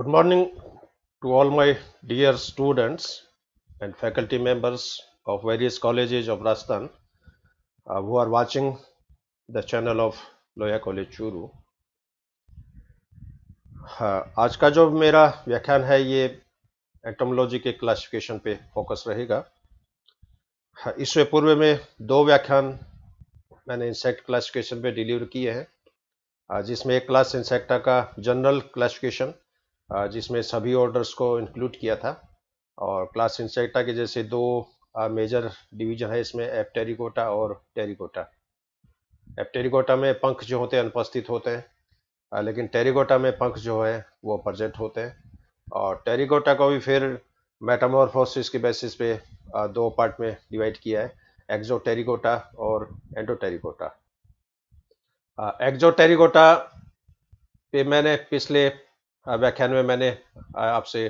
Good morning to all my dear students and faculty members of various colleges of Rajasthan uh, who are watching the channel of Loya College Churu. uh, aaj ka jo mera मेरा hai ye ये ke classification pe focus rahega uh, isse purve mein do दो maine insect classification pe deliver kiye hain uh, jisme ek class insecta ka general classification जिसमें सभी orders को include किया था और class insecta के जैसे दो मेजर डिवीजन है इसमें टेरिकोटा और टेरिकोटा टेरिकोटा में पंख जो होते हैं अनुपस्थित होते हैं लेकिन टेरिकोटा में पंख जो है वो प्रजेंट होते हैं और टेरिकोटा को भी फिर मेटामोरफोसिस के बेसिस पे दो पार्ट में डिवाइड किया है एक्जोटेरिकोटा और एंडोटेरिकोटा एक्जोटेरिकोटा पे मैंने पिछले व्याख्यान में मैंने आपसे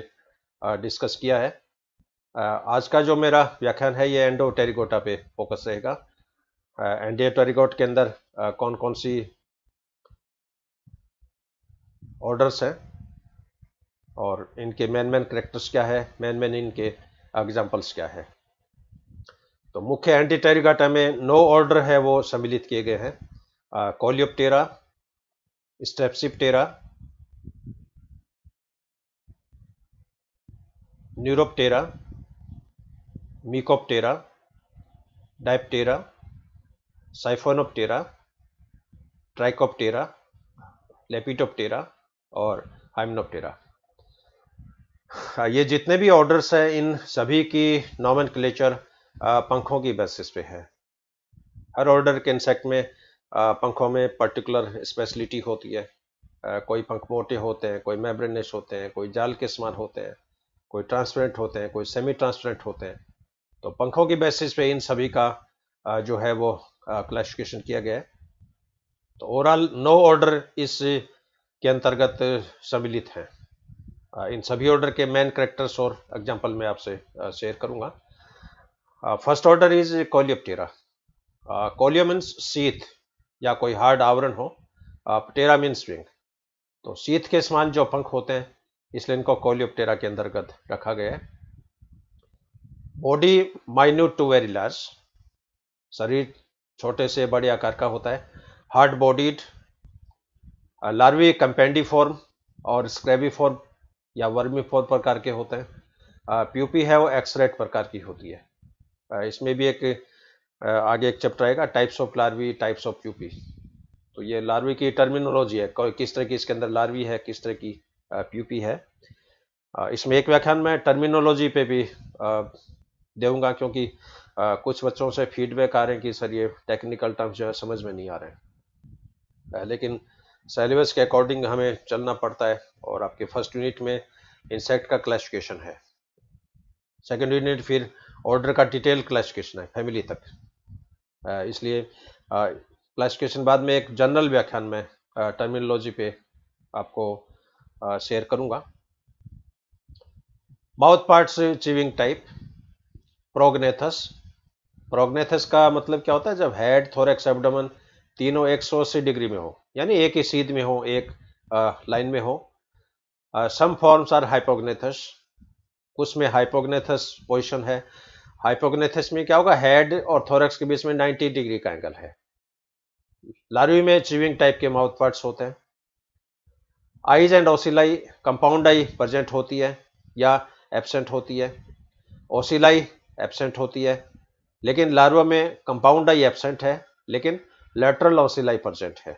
डिस्कस किया है आज का जो मेरा व्याख्यान है ये एंडो टेरिकोटा पे फोकस रहेगा एंडियो टेरिकोट के अंदर कौन कौन सी ऑर्डर्स हैं और इनके मेन मेन करेक्टर्स क्या है मेन मेन इनके एग्जाम्पल्स क्या है तो मुख्य एंटी टेरिकाटा में नो ऑर्डर है वो सम्मिलित किए गए हैं कोलियोप्टेरा टेरा Neuroptera Mecoptera Diptera Siphonaptera Trichoptera Lepidoptera और हाइमनोप्टेरा हाँ, ये जितने भी ऑर्डर्स हैं इन सभी की नॉमन क्लेचर पंखों की बेसिस पे है हर ऑर्डर के इंसेक्ट में पंखों में पर्टिकुलर स्पेशलिटी होती है कोई पंख मोटे होते हैं कोई मेब्रेनिश होते हैं कोई जाल के समान होते हैं कोई ट्रांसपेरेंट होते हैं कोई सेमी ट्रांसपेरेंट होते हैं तो पंखों की बेसिस पे इन सभी का जो है वो क्लासिफिकेशन किया गया है तो ओवरऑल नो ऑर्डर इस के अंतर्गत सम्मिलित हैं इन सभी ऑर्डर के मेन करेक्टर्स और एग्जाम्पल मैं आपसे शेयर करूंगा first order is Coleoptera coleo means sheath या कोई हार्ड आवरण हो पटेरा मीन्स विंग तो सीथ के समान जो पंख होते हैं इसलिए इनको कोलियोप्टेरा के अंतर्गत रखा गया है body minute to very large शरीर छोटे से बड़े आकार का होता है hard bodied larvae campodeiform और स्क्रैबी फॉर्म या वर्मी फॉर्म प्रकार के होते हैं प्यूपी है वो एक्सरेट प्रकार की होती है इसमें भी एक आगे एक चैप्टर आएगा types of larvae types of pupae तो ये लार्वी की टर्मिनोलॉजी है किस तरह की इसके अंदर लार्वी है किस तरह की पीयूपी है इसमें एक व्याख्यान में टर्मिनोलॉजी पे भी दूंगा क्योंकि कुछ बच्चों से फीडबैक आ रहे हैं कि सर ये टेक्निकल टर्म्स जो है समझ में नहीं आ रहे हैं लेकिन सेलेबस के अकॉर्डिंग हमें चलना पड़ता है और आपके फर्स्ट यूनिट में इंसेक्ट का क्लासिफिकेशन है सेकेंड यूनिट फिर ऑर्डर का डिटेल क्लासिफिकेशन है फैमिली तक इसलिए क्लासिफिकेशन बाद में एक जनरल व्याख्यान में टर्मिनोलॉजी पे आपको शेयर करूंगा mouth parts chewing type prognathous prognathous का मतलब क्या होता है जब हेड थोरेक्स एब्डोमन तीनों एक सौ अस्सी डिग्री में हो यानी एक ही सीध में हो एक लाइन में हो सम फॉर्म्स आर हाइपोग्नेथस कुछ में हाइपोग्नेथस पोजिशन है हाइपोग्नेथस में क्या होगा हेड और थोरेक्स के बीच में 90 डिग्री का एंगल है लार्वी में चिविंग टाइप के माउथ पार्ट्स होते हैं eyes and ocelli compound eye present होती है या एबसेंट होती है ओसिलाई एबसेंट होती है लेकिन लार्वा में कंपाउंड आई एबसेंट है लेकिन लेटरल ओसिलाई प्रजेंट है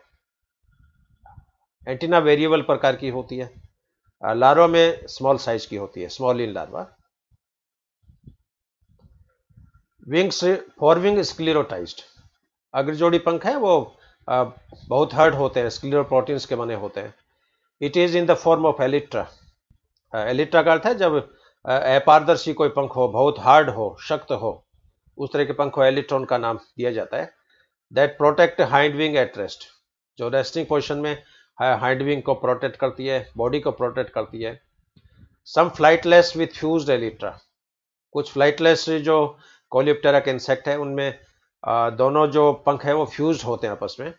एंटीना वेरिएबल प्रकार की होती है लार्वा में स्मॉल साइज की होती है small in larva wings fore wing अग्रजोड़ी पंख है वो बहुत हर्ड होते हैं प्रोटीन्स के बने होते हैं it is in the form of elytra elytra का अर्थ है जब uh, अपारदर्शी कोई पंख हो बहुत हार्ड हो शक्त हो उस तरह के पंख को एलिट्रॉन का नाम दिया जाता है that protect hind wing at rest जो रेस्टिंग पोजिशन में हाइंड uh, विंग को प्रोटेक्ट करती है बॉडी को प्रोटेक्ट करती है some flightless with fused elytra कुछ फ्लाइटलेस जो कोलिप्टेरा के इंसेक्ट है उनमें uh, दोनों जो पंख है वो फ्यूज होते हैं आपस में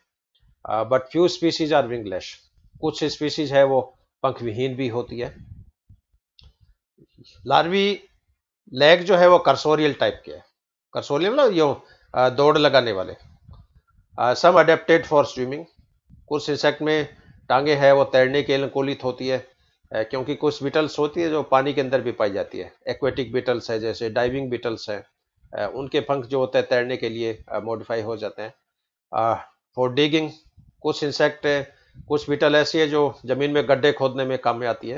but fused species are wingless कुछ स्पीसीज है वो पंख विहीन भी होती है लार्वी लेग जो है वो करसोरियल टाइप के है कर्सोरियल ना मतलब यो दौड़ लगाने वाले सम अडेप्टेड फॉर स्विमिंग कुछ इंसेक्ट में टांगे है वो तैरने के अनुकूलित होती है क्योंकि कुछ बीटल्स होती है जो पानी के अंदर भी पाई जाती है एक्वेटिक बीटल्स है जैसे डाइविंग बीटल्स हैं उनके पंख जो होते हैं तैरने के लिए मॉडिफाई हो जाते हैं फॉर डिगिंग कुछ इंसेक्ट कुछ बीटल ऐसी है जो ज़मीन में गड्ढे खोदने में काम में आती है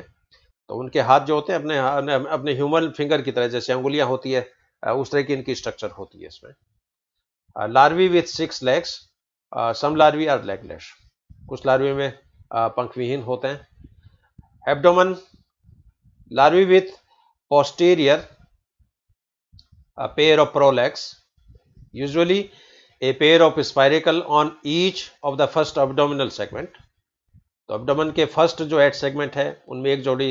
तो उनके हाथ जो होते हैं अपने अपने ह्यूमन फिंगर की तरह जैसे अंगुलियां होती है उस तरह की इनकी स्ट्रक्चर होती है इसमें larvae with six legs some larvae are legless कुछ लार्वी में पंखविहीन होते हैं abdomen larvae with posterior pair of prolegs usually a pair of spiracle on each of the first abdominal segment तो अपडमन के फर्स्ट जो एड सेगमेंट है उनमें एक जोड़ी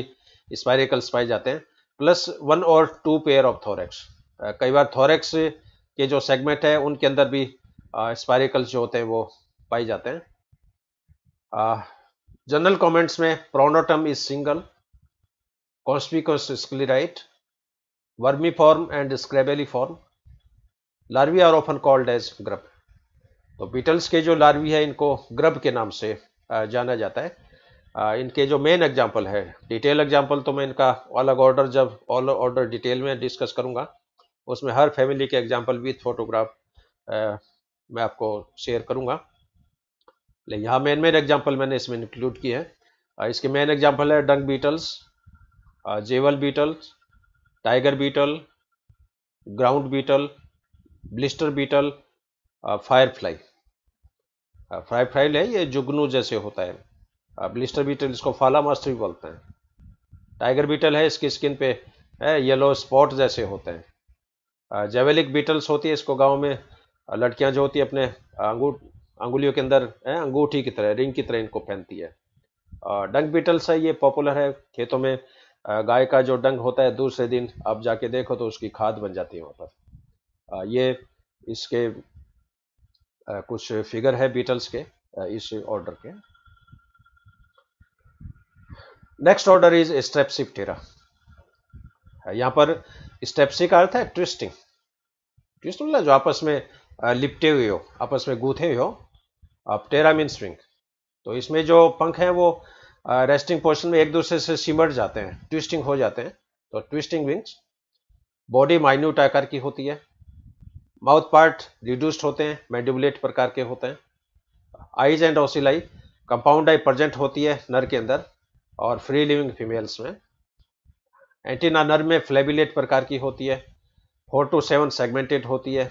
स्पायरिकल्स पाए जाते हैं प्लस वन और टू पेयर ऑफ थोरेक्स कई बार थोरेक्स के जो सेगमेंट है उनके अंदर भी स्पाइरिकल्स जो होते हैं वो पाए जाते हैं जनरल कमेंट्स में pronotum is single conspicuous sclerite vermiform and scarabaeiform larvae are often called as grub तो बीटल्स के जो लार्वी है इनको ग्रब के नाम से जाना जाता है इनके जो मेन एग्जाम्पल है डिटेल एग्जाम्पल तो मैं इनका अलग ऑर्डर जब ऑल ऑर्डर डिटेल में डिस्कस करूंगा उसमें हर फैमिली के एग्जाम्पल विथ फोटोग्राफ मैं आपको शेयर लेकिन यहाँ मेन मेन एग्जाम्पल मैंने इसमें इंक्लूड किए हैं इसके मेन एग्जाम्पल है dung beetles jewel beetles tiger beetle ground beetle blister beetle firefly हाँ, फ्राई फ्राइल है ये जुगनू जैसे होता है ब्लिस्टर बीटल इसको फाला मास्टर भी बोलते हैं टाइगर बीटल है इसकी स्किन पे है येलो स्पॉट जैसे होते हैं हाँ, जेवेलिक बीटल्स होती है इसको गांव में हाँ, लड़कियां जो होती है अपने अंगूठ अंगुलियों के अंदर अंगूठी की तरह रिंग की तरह इनको पहनती है डंग बीटल्स है ये पॉपुलर है खेतों में गाय का जो डंग होता है दूसरे दिन आप जाके देखो तो उसकी खाद बन जाती है वहाँ पर ये इसके कुछ फिगर है बीटल्स के इस ऑर्डर के नेक्स्ट ऑर्डर इज टेरा यहां पर स्टेप्सी का अर्थ है ट्विस्टिंग ट्विस्ट मतलब जो आपस में लिपटे हुए हो आपस में गूथे हुए हो आप टेरा मीन स्विंग तो इसमें जो पंख है वो रेस्टिंग पोजिशन में एक दूसरे से सिमट जाते हैं ट्विस्टिंग हो जाते हैं तो ट्विस्टिंग विंग्स बॉडी माइन्यूट आकार की होती है माउथ पार्ट रिड्यूस्ड होते हैं मैंडिबुलेट प्रकार के होते हैं eyes and ocelli compound eye present होती है नर के अंदर और फ्री लिविंग फीमेल्स में एंटीना नर में फ्लेबिलेट प्रकार की होती है फोर टू सेवन सेगमेंटेड होती है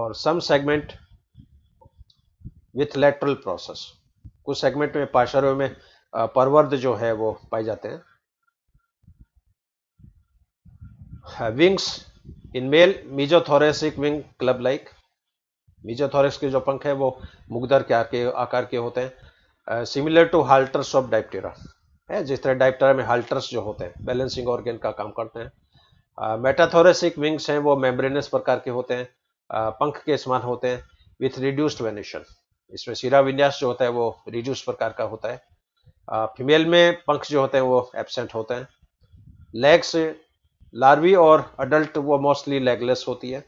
और some segment with lateral process कुछ सेगमेंट में पाशरों में परवर्द जो है वो पाए जाते हैं wings in male mesothoracic wing club like mesothorax के जो पंख है वो मुगधर के आके आकार के होते हैं similar to halteres of Diptera है जिस तरह डाइप्टेरा में हाल्टर्स जो होते हैं बैलेंसिंग ऑर्गेन का काम करते हैं मेटाथोरेसिक विंग्स हैं वो मेम्ब्रेनस प्रकार के होते हैं पंख के समान होते हैं विथ रिड्यूस्ड वेनेशन इसमें सिरा विन्यास जो होता है वो रिड्यूस प्रकार का होता है फीमेल में पंख जो होते हैं वो एबसेंट होते हैं लेग्स लार्वी और अडल्ट वो मोस्टली लेगलेस होती है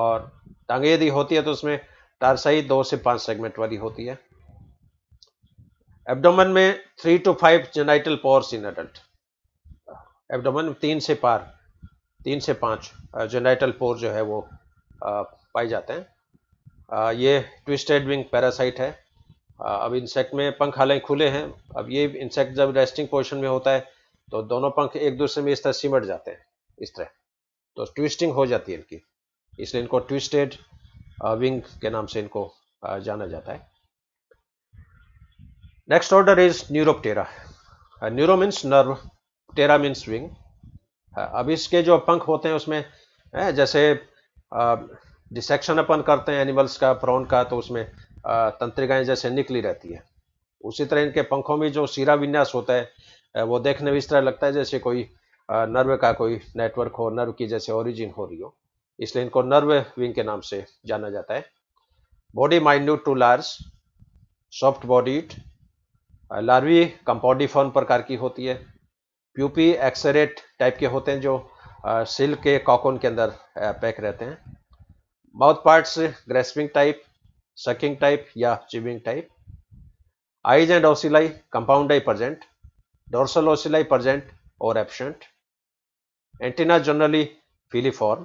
और टांगे यदि होती है तो उसमें टारसाई दो से पांच सेगमेंट वाली होती है एब्डोमन में three to five genital pores in adult abdomen में तीन से पार तीन से पांच जेनाइटल पोर जो है वो पाए जाते हैं ये ट्विस्टेड विंग पैरासाइट है अब इंसेक्ट में पंख हालांकि खुले हैं अब ये इंसेक्ट जब रेस्टिंग पोजिशन में होता है तो दोनों पंख एक दूसरे में इस तरह सिमट जाते हैं इस तरह तो ट्विस्टिंग हो जाती है इनकी इसलिए इनको ट्विस्टेड विंग के नाम से इनको जाना जाता है next order is Neuroptera neuro means nerve ptera means wing अब इसके जो पंख होते हैं उसमें है, जैसे डिसेक्शन अपन करते हैं एनिमल्स का प्रॉन का तो उसमें तंत्रिकाएं जैसे निकली रहती है उसी तरह इनके पंखों में जो सीरा विन्यास होता है वो देखने में इस तरह लगता है जैसे कोई नर्व का कोई नेटवर्क हो नर्व की जैसे ओरिजिन हो रही हो इसलिए इनको नर्व विंग के नाम से जाना जाता है body minute to large soft bodied larvae campodeiform प्रकार की होती है प्यूपी एक्सरेट टाइप के होते हैं जो सिल्क के कॉकोन के अंदर पैक रहते हैं mouth parts grasping type sucking type या chewing type eyes and ocelli compound eye present Dorsal ocelli present or absent. Antenna generally filiform.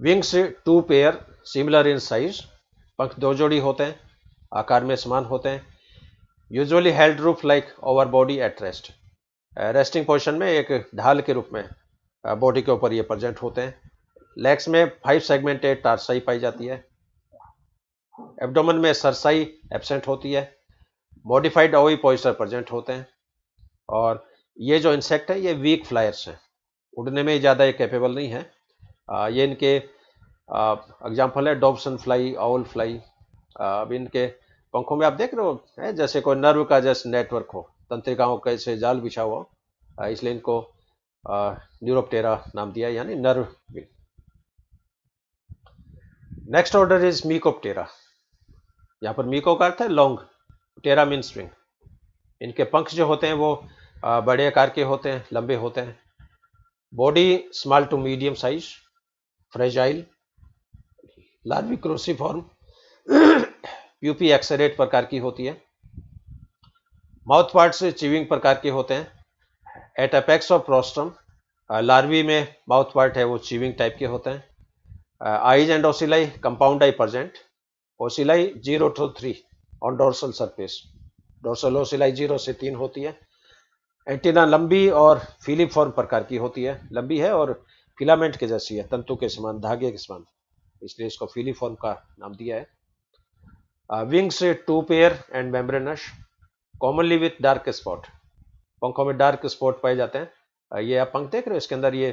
Wings two pair similar in size पंख दो जोड़ी होते हैं आकार में समान होते हैं usually held roof like over body at rest resting position में एक ढाल के रूप में बॉडी uh, के ऊपर ये प्रजेंट होते हैं लेग्स में फाइव सेगमेंटेड टारसाई पाई जाती है एब्डोमन में सरसाई एबसेंट होती है मॉडिफाइड ओवी पॉइस्टर प्रजेंट होते हैं और ये जो इंसेक्ट है ये वीक फ्लायर्स हैं उड़ने में ज़्यादा ये कैपेबल नहीं है आ, ये इनके एग्जाम्पल है डॉब्सन फ्लाई आउल फ्लाई अब इनके पंखों में आप देख रहे हो है जैसे कोई नर्व का जैसे नेटवर्क हो तंत्रिकाओं का जैसे जाल बिछा हुआ हो इसलिए इनको न्यूरोपटेरा नाम दिया यानी nerve next order is Mecoptera यहाँ पर मीको का अर्थ है लॉन्ग टेरा मिन स्ट्रिंग इनके पंख जो होते हैं वो बड़े आकार के होते हैं लंबे होते हैं body small to medium size fragile larvae eruciform pupae exarate प्रकार की होती है माउथ पार्ट से चिविंग प्रकार के होते हैं at apex of rostrum larvae में माउथ पार्ट है वो चिविंग टाइप के होते हैं eyes and ocelli compound eye present ocelli zero to three on dorsal surface dorsal ocelli zero से तीन होती है एंटीना लंबी और फिलिप फॉर्म प्रकार की होती है लंबी है और फिलामेंट के जैसी है तंतु के समान धागे के समान इसलिए इसको फॉर्म का नाम दिया है wings two pair and membranous commonly with dark spot पंखों में डार्क स्पॉट पाए जाते हैं uh, ये आप पंख देख रहे हो इसके अंदर ये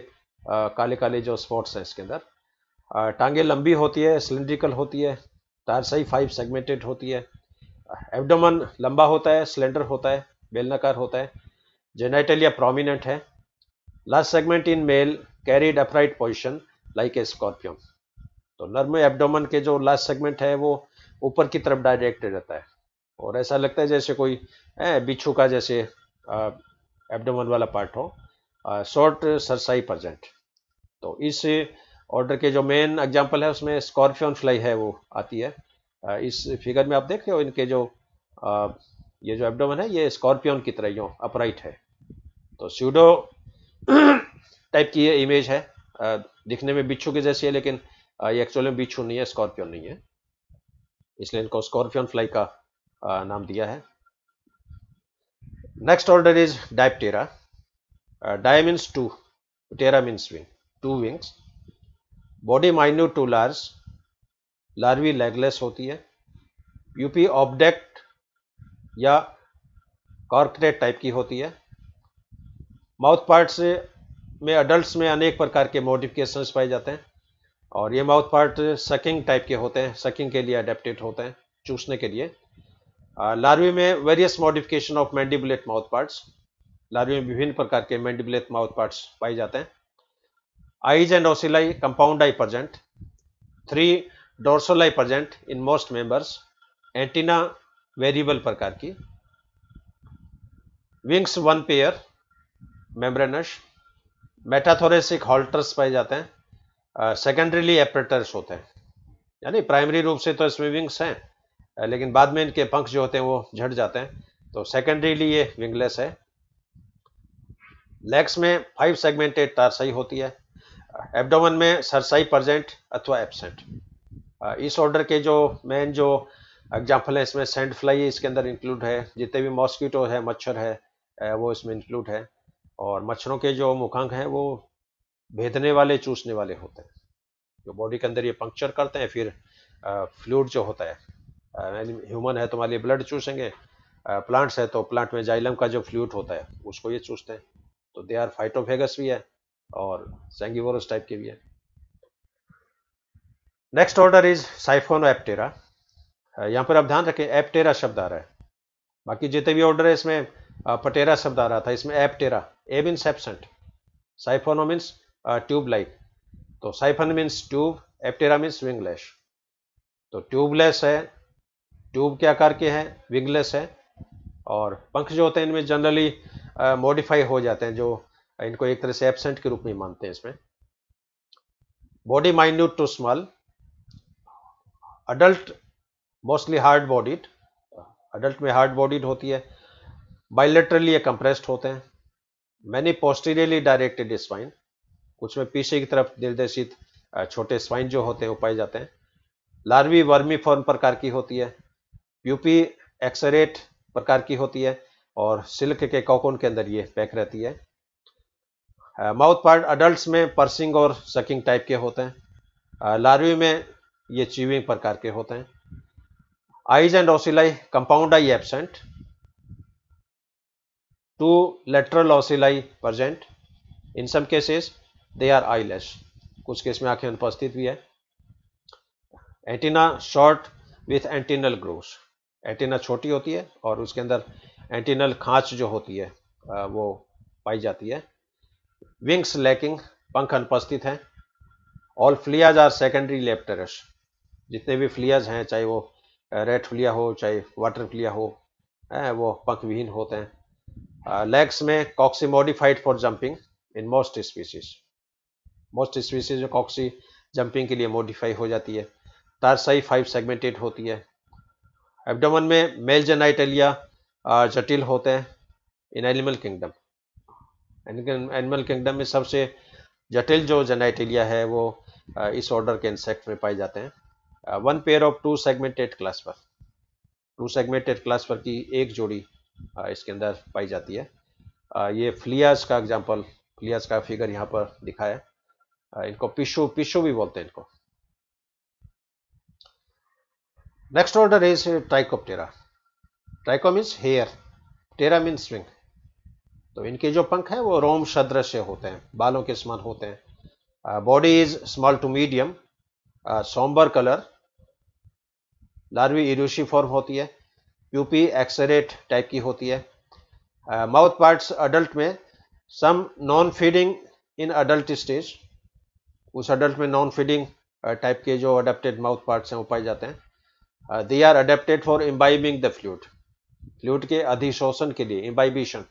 आ, uh, काले काले जो स्पॉट्स हैं इसके अंदर uh, टांगे लंबी होती है सिलेंड्रिकल होती है सही फाइव सेगमेंटेड होती है एबडोमन लंबा होता है स्लेंडर होता है बेलनाकार होता है जेनाइटलिया प्रोमिनेंट है last segment in male carried upright position like a scorpio तो नर्म एबडोमन के जो लास्ट सेगमेंट है वो ऊपर की तरफ डायरेक्टेड रहता है और ऐसा लगता है जैसे कोई बिच्छू का जैसे एबडोमन वाला पार्ट हो शॉर्ट सरसाई प्रजेंट तो इस ऑर्डर के जो मेन एग्जाम्पल है उसमें स्कॉर्पियोन फ्लाई है वो आती है इस फिगर में आप देख रहे हो इनके जो ये जो एब्डोमन है ये स्कॉर्पियन की तरह यूँ अपराइट है तो स्यूडो टाइप की ये इमेज है दिखने में बिच्छू की जैसी है लेकिन ये एक्चुअली में बिच्छू नहीं है स्कॉर्पियन नहीं है इसलिए इनको स्कॉर्पियन फ्लाई का नाम दिया है next order is Diptera di means two ptera means wing two wings body minute to large larvae legless होती है यूपी ऑब्डेक्ट या कॉर्कनेट टाइप की होती है माउथ पार्ट्स में अडल्ट में अनेक प्रकार के मॉडिफिकेशंस पाए जाते हैं और ये माउथ पार्ट सकिंग टाइप के होते हैं सकिंग के लिए अडेप्टेड होते हैं चूसने के लिए लार्वी में various modification of mandibulate mouth parts larvae में विभिन्न प्रकार के मैंडिबुलेट माउथ पार्ट्स पाए जाते हैं eyes and ocelli compound eye present three dorsal ocelli present in most members antenna variable प्रकार की wings one pair membranous metathoracic halteres पाए जाते हैं सेकेंडरीली एपरेटर्स होते हैं यानी प्राइमरी रूप से तो इसमें विंग्स हैं लेकिन बाद में इनके पंख जो होते हैं वो झट जाते हैं तो सेकेंडरीली ये विंगलेस है लेग्स में फाइव सेगमेंटेड टारसाई होती है एबडोमन में सरसाई प्रजेंट अथवा एबसेंट इस ऑर्डर के जो मेन जो एग्जाम्पल है इसमें सेंड फ्लाई इसके अंदर इंक्लूड है जितने भी मॉस्किटो है मच्छर है वो इसमें इंक्लूड है और मच्छरों के जो मुखांक हैं वो भेदने वाले चूसने वाले होते हैं जो बॉडी के अंदर ये पंक्चर करते हैं फिर फ्लूड जो होता है ह्यूमन है तो हमारे ब्लड चूसेंगे प्लांट्स है तो प्लांट में जाइलम का जो फ्लूट होता है उसको ये चूसते हैं तो दे आर फाइटोफेगस भी है और सेंगीवोरस टाइप के भी है next order is Siphonaptera यहाँ पर आप ध्यान रखें एप्टेरा शब्द आ रहा है बाकी जितने भी ऑर्डर है इसमें पटेरा uh, शब्द आ रहा था इसमें aptera a means absent siphono means tube like तो siphon means tube aptera means wingless तो ट्यूबलेस है ट्यूब के आकार के हैं विंगलेस है और पंख जो होते हैं इनमें जनरली मॉडिफाई uh, हो जाते हैं जो इनको एक तरह से एबसेंट के रूप में मानते हैं इसमें body minute to small adult mostly hard bodied adult में हार्ड बॉडीड होती है बाइलेटरली ये कंप्रेस्ड होते हैं मैनी पोस्टीरियरली डायरेक्टेड स्वाइन कुछ में पीछे की तरफ निर्देशित छोटे स्वाइन जो होते हैं वो पाए जाते हैं लार्वी वर्मी फॉर्म प्रकार की होती है प्यूपी एक्सरेट प्रकार की होती है और सिल्क के कॉकोन के अंदर ये पैक रहती है माउथ पार्ट अडल्ट में पर्सिंग और सकिंग टाइप के होते हैं लार्वी में ये चीविंग प्रकार के होते हैं eyes and ocelli compound eye absent two lateral ocelli present in some cases they are eyeless कुछ केस में आंखें अनुपस्थित भी है antenna short with antennal grooves antenna छोटी होती है और उसके अंदर एंटीनल खांच जो होती है वो पाई जाती है विंग्स लैकिंग पंख अनुपस्थित हैं all fleas are secondary apterous जितने भी फ्लियाज हैं चाहे वो रेड फ्लिया हो चाहे वाटर फ्लिया हो है वो पंखविहीन होते हैं लेग्स में coxae modified for jumping in most species most species में कॉक्सी जंपिंग के लिए मॉडिफाई हो जाती है तारसाई फाइव सेगमेंटेड होती है एबडोमन में मेल जेनाइटेलिया जटिल होते हैं in animal kingdom animal kingdom में सबसे जटिल जो जेनाइटेलिया है वो इस ऑर्डर के इंसेक्ट में पाए जाते हैं one pair of two segmented class पर टू सेगमेंटेड पर की एक जोड़ी आ, uh, इसके अंदर पाई जाती है आ, uh, ये फ्लियाज का एग्जाम्पल फ्लियाज का फिगर यहाँ पर दिखाया है आ, uh, इनको पिशु पिशु भी बोलते हैं इनको next order is Trichoptera tricho means hair ptera means swing तो इनके जो पंख हैं वो रोम शद्र से होते हैं बालों के समान होते हैं body is small to medium sombre colour larvae eruciform होती है प्यूपी एक्सरेट टाइप की होती है माउथ पार्ट्स अडल्ट में some non feeding in adult stage उस अडल्ट में नॉन फीडिंग टाइप के जो अडेप्टेड माउथ पार्ट्स हैं वो पाए जाते हैं they are adapted for imbibing the fluid fluid के अधिशोषण के लिए इम्बाइबिशन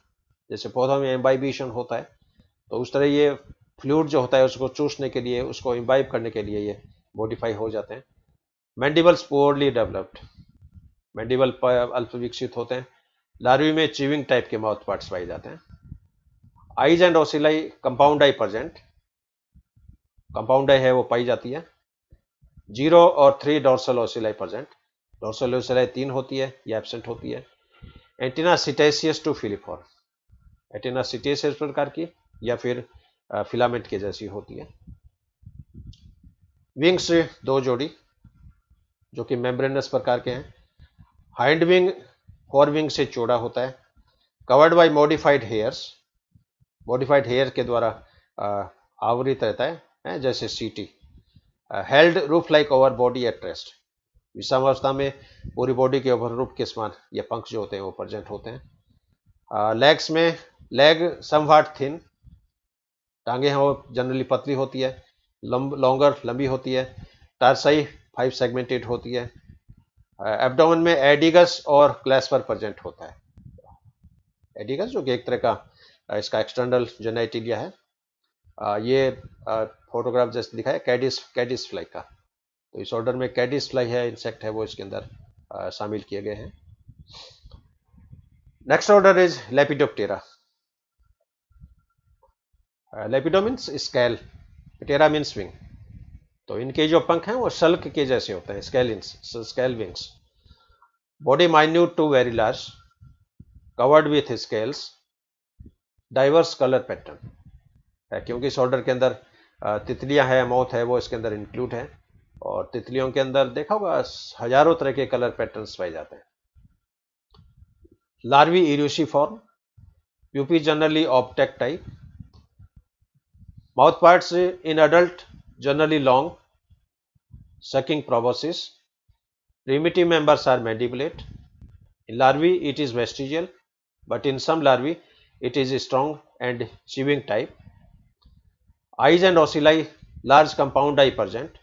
जैसे पौधों में एम्बाइबिशन होता है तो उस तरह ये फ्लूड जो होता है उसको चूसने के लिए उसको इम्बाइब करने के लिए ये मॉडिफाई हो जाते हैं मैंडिबल्स पोअरली डेवलप्ड मैंडिबल अल्प विकसित होते हैं लार्वी में चिविंग टाइप के माउथ पार्ट्स पाए जाते हैं eyes and ocelli compound eye present compound eye है वो पाई जाती है जीरो और three dorsal ocelli present dorsal ocelli तीन होती है या एबसेंट होती है antenna setaceous to filiform antenna setaceous प्रकार की या फिर फिलामेंट के जैसी होती है विंग्स दो जोड़ी जो कि मेम्ब्रेनस प्रकार के हैं हाइंड विंग कॉर विंग से चौड़ा होता है covered by modified hairs modified hair के द्वारा आवरित रहता है, है जैसे सीटी held roof like over body at rest विषावस्था में पूरी बॉडी के ओवर रूफ के समान ये पंख जो होते हैं वो प्रजेंट होते हैं लेग्स में लेग समवाट थिन टांगे हैं वो जनरली पतली होती है लंब लॉन्गर लंबी होती है टारसाई फाइव सेगमेंटेड होती है एबडोमन में एडिगस और क्लेस्पर प्रजेंट होता है एडिगस जो कि एक तरह का इसका एक्सटर्नल जेनाइटिलिया है आ, ये फोटोग्राफ जैसे दिखाया कैडिस कैडिस फ्लाई का तो इस ऑर्डर में कैडिस फ्लाई है इंसेक्ट है वो इसके अंदर शामिल किए गए हैं next order is Lepidoptera lepido means scale ptera means wing तो इनके जो पंख हैं वो शल्क के जैसे होते हैं स्केलिंग्स scale wings body minute to very large covered with scales diverse colour pattern है क्योंकि शोल्डर के अंदर तितलियां हैं मौत है वो इसके अंदर इंक्लूड है और तितलियों के अंदर देखा होगा हजारों तरह के कलर पैटर्न्स पाए जाते हैं larvae eruciform pupae generally obtect type mouth parts in adult generally long sucking proboscis. Primitive members are mandibulate. In larvae it is vestigial but in some larvae it is a strong and chewing type. Eyes and ocelli large compound eye present.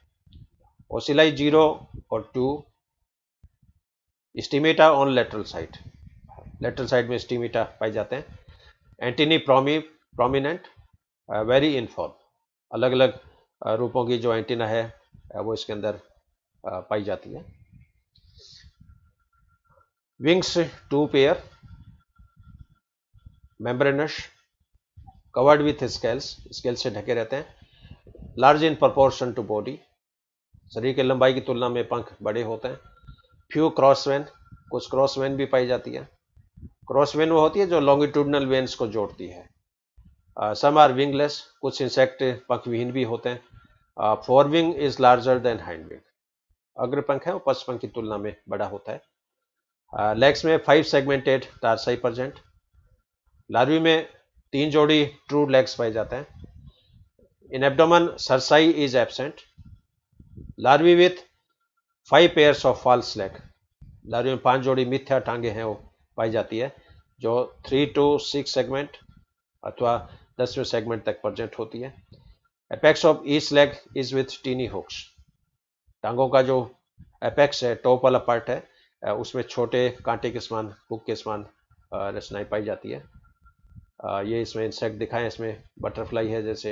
Ocelli 0 or 2 stemmata on lateral side lateral side में stemmata पाए जाते हैं antennae प्रोमी prominent very in form alag alag रूपों की जो antenna है वो इसके अंदर पाई जाती है wings two pair membranous covered with scales scales से ढके रहते हैं large in proportion to body शरीर के लंबाई की तुलना में पंख बड़े होते हैं फ्यू क्रॉस वेन कुछ क्रॉस वेन भी पाई जाती है क्रॉस वेन वो होती है जो लॉन्गिट्यूडनल वेन्स को जोड़ती है सम आर विंगलेस कुछ इंसेक्ट पंखविहीन भी होते हैं forewing is larger than wing अग्रपंख है वो पश्चपंख की तुलना में बड़ा होता है लेग्स uh, में five segmented tarsi present larvae में तीन जोड़ी ट्रू लेग्स पाए जाते हैं in abdomen cerci is absent larvae with five pairs of false leg larvae में पांच जोड़ी मिथ्या टांगे हैं वो पाई जाती है जो थ्री टू सिक्स सेगमेंट अथवा दसवें सेगमेंट तक प्रजेंट होती है apex of each leg is with tiny hooks टांगों का जो अपेक्स है टॉप वाला पार्ट है उसमें छोटे कांटे के समान हुक के समान रचनाएं पाई जाती है ये इसमें इंसेक्ट दिखाए इसमें बटरफ्लाई है जैसे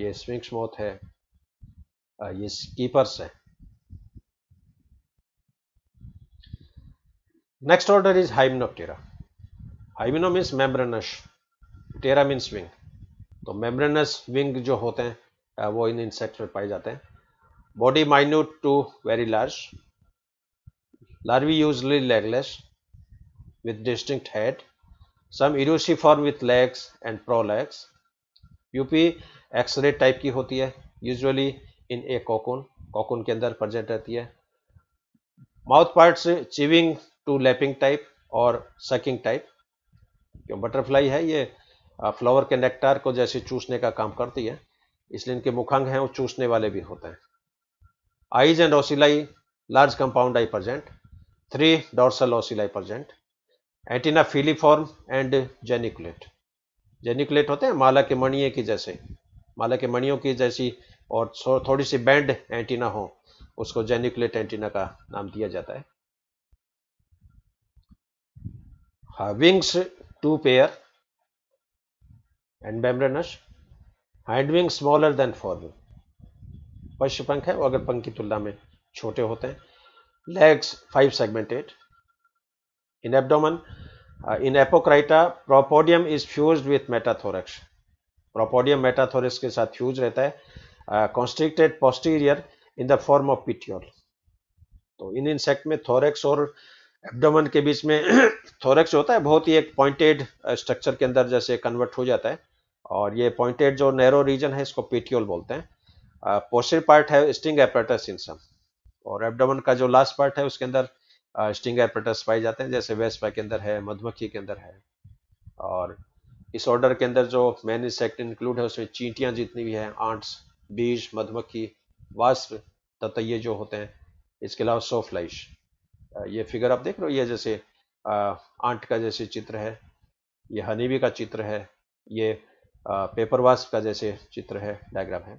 ये स्विंग्स मोथ है ये स्कीपर्स है next order is Hymenoptera hymeno means membranous ptera means wing तो मेम्ब्रेनस विंग जो होते हैं वो इन इंसेक्ट में पाए जाते हैं body minute to very large larvae usually legless with legless head some eruciform with legs and prolegs pupae exarate type की होती है usually in a cocoon cocoon के अंदर प्रजेंट रहती है mouth parts chewing to lapping type और sucking type क्यों butterfly है ये फ्लावर के नेक्टार को जैसे चूसने का काम करती है इसलिए इनके मुखांग हैं वो चूसने वाले भी होते हैं eyes and ocelli large compound eye present three dorsal ocelli present antenna filiform and geniculate geniculate होते हैं माला के मणिये की जैसे माला के मणियों की जैसी और थोड़ी सी बैंड एंटीना हो उसको जेनिकुलेट एंटीना का नाम दिया जाता है wings two pair and membranous wing smaller than forewing पश्य पंख है वो अगर पंख की तुलना में छोटे होते हैं legs five segmented in abdomen in Apocrita propodium is fuse with metathorax propodium metathorax के साथ फ्यूज रहता है constricted posterior in the form of petiole तो इन इंसेक्ट में थोरेक्स और एब्डोमन के बीच में थोरेक्स होता है बहुत ही एक पॉइंटेड स्ट्रक्चर uh, के अंदर जैसे कन्वर्ट हो जाता है और ये पॉइंटेड जो नैरो रीजन है इसको पेटियोल बोलते हैं पोस्टर पार्ट है स्टिंग एपरेटस इन इंसम और एबडोमन का जो लास्ट पार्ट है उसके अंदर स्टिंग एपरेटस पाए जाते हैं जैसे वेस्पा के अंदर है मधुमक्खी के अंदर है और इस ऑर्डर के अंदर जो मेन इंसेक्ट इंक्लूड है उसमें चींटियाँ जितनी भी हैं आंट्स बीज मधुमक्खी वास्प ततये जो होते हैं इसके अलावा सोफ्लाइश ये फिगर आप देख रहे हो ये जैसे आंट का जैसे चित्र है ये हनीबी का चित्र है ये पेपर वास्क का जैसे चित्र है डायग्राम है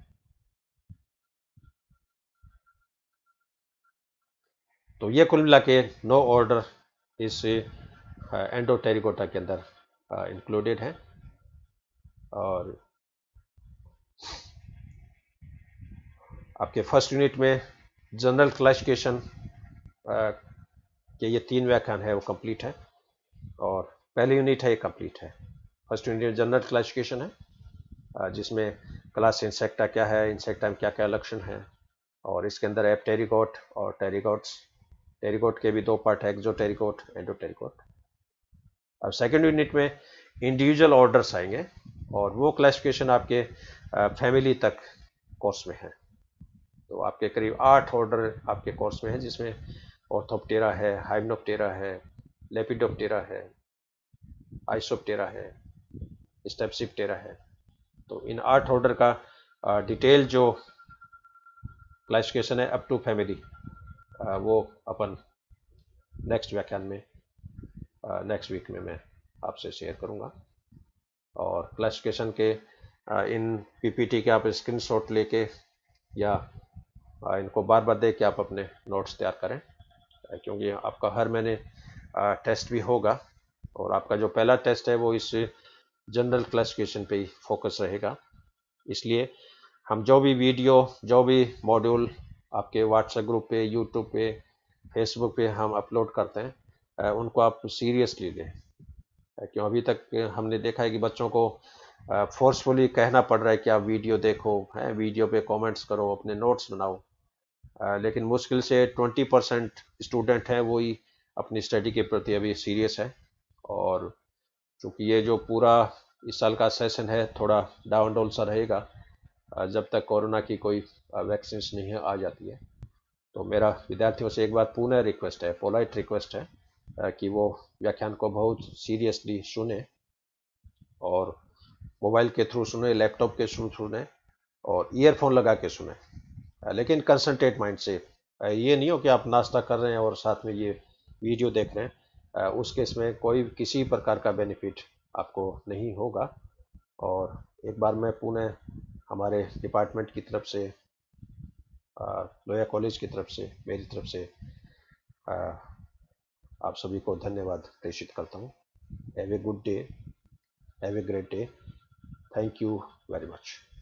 तो ये कुल मिला के नो ऑर्डर इस एंडो टेरिकोटा के अंदर इंक्लूडेड है और आपके फर्स्ट यूनिट में जनरल क्लासिफिकेशन के ये तीन व्याख्यान है वो कंप्लीट है और पहले यूनिट है ये कंप्लीट है फर्स्ट यूनिट जनरल क्लासिफिकेशन है जिसमें क्लास इंसेक्टा क्या है इंसेक्टा में क्या क्या लक्षण है और इसके अंदर एप टेरिकोट और टेरिकोट्स टेरिकोट के भी दो पार्ट है एक्जो टेरिकोट एंडो टेरिकोट अब सेकेंड यूनिट में इंडिविजुअल ऑर्डर्स आएंगे और वो क्लासिफिकेशन आपके फैमिली तक कोर्स में है तो आपके करीब आठ ऑर्डर आपके कोर्स में है जिसमें ऑर्थोप्टेरा है हाइमनोप्टेरा है लेपिडोप्टेरा है आइसोप्टेरा है स्टेप शिफ्ट है तो इन आठ ऑर्डर का डिटेल जो क्लासिफिकेशन है अप टू फैमिली वो अपन नेक्स्ट व्याख्यान में नेक्स्ट वीक में मैं आपसे शेयर करूंगा और क्लासिफिकेशन के इन पीपीटी के आप स्क्रीनशॉट लेके या इनको बार बार देख के आप अपने नोट्स तैयार करें क्योंकि आपका हर महीने टेस्ट भी होगा और आपका जो पहला टेस्ट है वो इस जनरल क्लासिफिकेशन पे ही फोकस रहेगा इसलिए हम जो भी वीडियो जो भी मॉड्यूल आपके व्हाट्सएप ग्रुप पे यूट्यूब पे फेसबुक पे हम अपलोड करते हैं उनको आप सीरियसली लें क्यों अभी तक हमने देखा है कि बच्चों को फोर्सफुली कहना पड़ रहा है कि आप वीडियो देखो है वीडियो पे कमेंट्स करो अपने नोट्स बनाओ लेकिन मुश्किल से 20 परसेंट स्टूडेंट हैं वो ही अपनी स्टडी के प्रति अभी सीरियस है और क्योंकि ये जो पूरा इस साल का सेशन है थोड़ा डाउन डोल सा रहेगा जब तक कोरोना की कोई वैक्सीन नहीं आ जाती है तो मेरा विद्यार्थियों से एक बार पुनः रिक्वेस्ट है पोलाइट रिक्वेस्ट है कि वो व्याख्यान को बहुत सीरियसली सुने और मोबाइल के थ्रू सुने लैपटॉप के थ्रू सुने और ईयरफोन लगा के सुने लेकिन कंसनट्रेट माइंड से ये नहीं हो कि आप नाश्ता कर रहे हैं और साथ में ये वीडियो देख रहे हैं उस केस में कोई किसी प्रकार का बेनिफिट आपको नहीं होगा और एक बार मैं पुणे हमारे डिपार्टमेंट की तरफ से लोया कॉलेज की तरफ से मेरी तरफ से आप सभी को धन्यवाद प्रेषित करता हूँ have a good day have a great day thank you very much